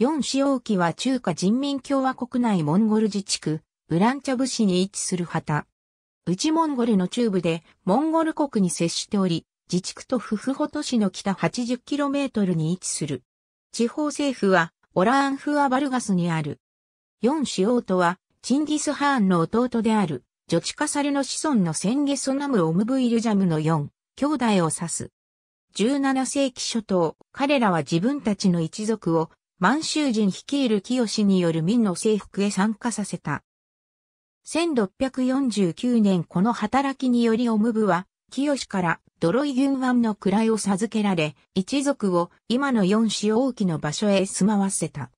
4使用機は中華人民共和国内モンゴル自治区、ウランチャブ市に位置する旗。内モンゴルの中部でモンゴル国に接しており、自治区とフフホ都市の北 80km に位置する。地方政府はオラーンフアバルガスにある。4使用とは、チンギス・ハーンの弟である、ジョチカサルの子孫のセンゲソナム・オムブイルジャムの4、兄弟を指す。17世紀初頭、彼らは自分たちの一族を満州人率いる清による民の征服へ参加させた。1649年この働きによりオムブは、清から泥井軍湾の位を授けられ、一族を今の四市大きの場所へ住まわせた。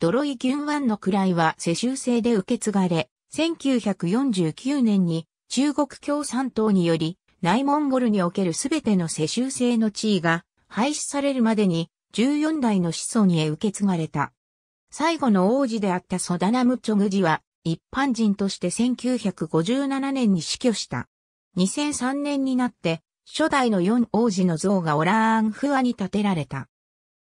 泥井軍湾の位は世襲制で受け継がれ、1949年に中国共産党により、内モンゴルにおけるすべての世襲制の地位が廃止されるまでに14代の子孫へ受け継がれた。最後の王子であったソダナムチョグジは、一般人として1957年に死去した。2003年になって、初代の4王子の像がオラーンフアに建てられた。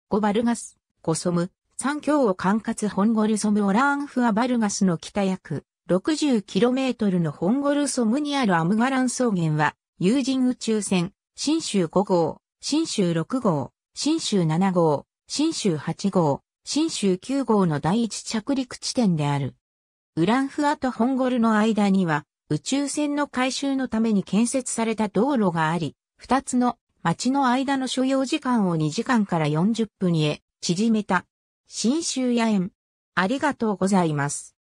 ゴバルガス、ゴソム、三教を管轄ホンゴルソムオラーンフアバルガスの北約 60km のホンゴルソムにあるアムガラン草原は、有人宇宙船、新州5号、新州6号、新州7号、新州8号、新州9号の第一着陸地点である。ウランフアとホンゴルの間には、宇宙船の回収のために建設された道路があり、二つの町の間の所要時間を2時間から40分へ縮めた。新州野園。ありがとうございます。